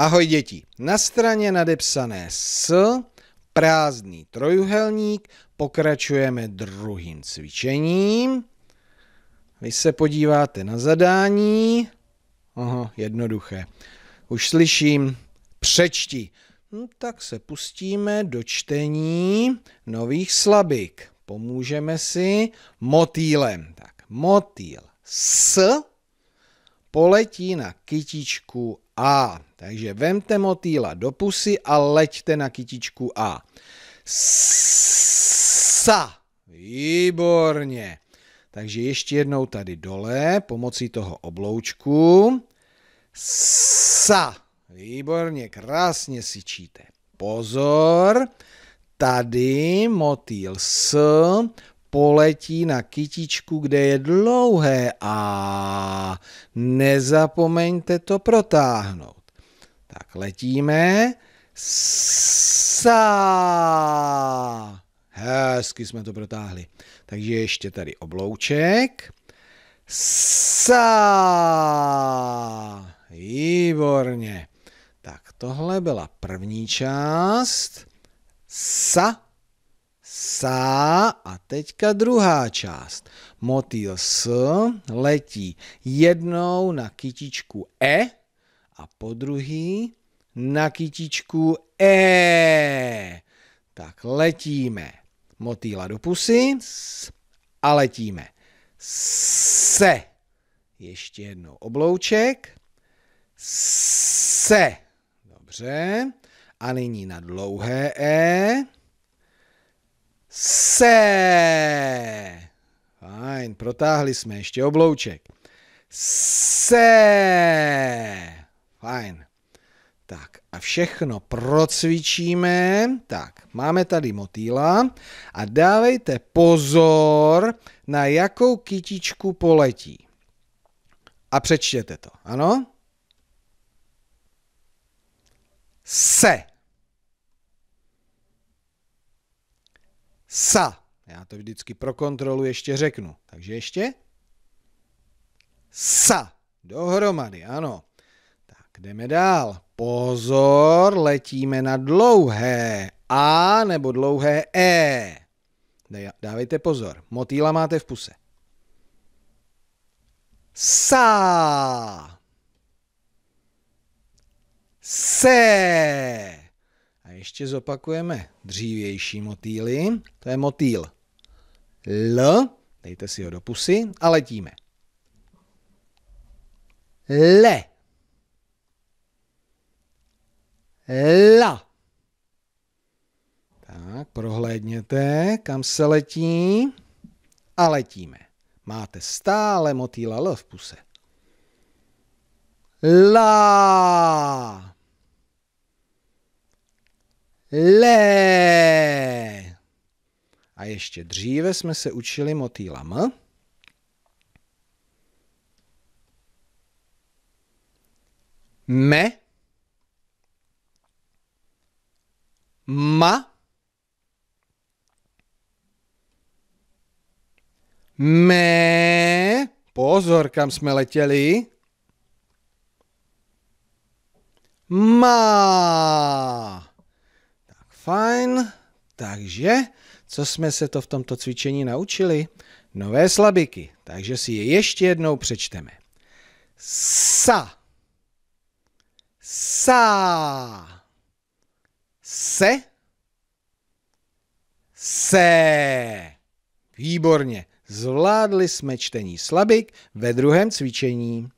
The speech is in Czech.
Ahoj děti, na straně nadepsané S, prázdný trojuhelník, pokračujeme druhým cvičením. Vy se podíváte na zadání. Oho, jednoduché. Už slyším, přečti. No, tak se pustíme do čtení nových slabik. Pomůžeme si motýlem. Tak, motýl s poletí na kytičku a. Takže vemte motýla do pusy a leďte na kytičku A. Sa. Výborně. Takže ještě jednou tady dole pomocí toho obloučku. Sa. Výborně, krásně si číte. Pozor, tady motýl S poletí na kytičku, kde je dlouhé a nezapomeňte to protáhnout. Tak letíme. Sa. Hezky jsme to protáhli. Takže ještě tady oblouček. Sa. Výborně. Tak tohle byla první část. Sa sa a teďka druhá část. Motýl s letí jednou na kytičku e a po druhý na kytičku e. Tak letíme. Motýla do pusy a letíme. Se. Ještě jednou oblouček. Se. Dobře. A nyní na dlouhé E. Se. Fajn, protáhli jsme ještě oblouček. Se. Fajn. Tak a všechno procvičíme. Tak, máme tady motýla a dávejte pozor, na jakou kytičku poletí. A přečtěte to, ano? Se. sa. Já to vždycky pro kontrolu ještě řeknu. Takže ještě. Sa. Dohromady, ano. Tak jdeme dál. Pozor, letíme na dlouhé A nebo dlouhé E. Dávejte pozor. Motýla máte v puse. Sa. Se ještě zopakujeme dřívější motýly. To je motýl L, dejte si ho do pusy a letíme. Le. La. Tak, prohlédněte, kam se letí a letíme. Máte stále motýla L v puse. La lé. A ještě dříve jsme se učili motýla m. Me. Ma. me, Pozor, kam jsme letěli. ma. Fajn, takže co jsme se to v tomto cvičení naučili? Nové slabiky, takže si je ještě jednou přečteme. Sa. Sa. Se. Se. Výborně. Zvládli jsme čtení slabik ve druhém cvičení.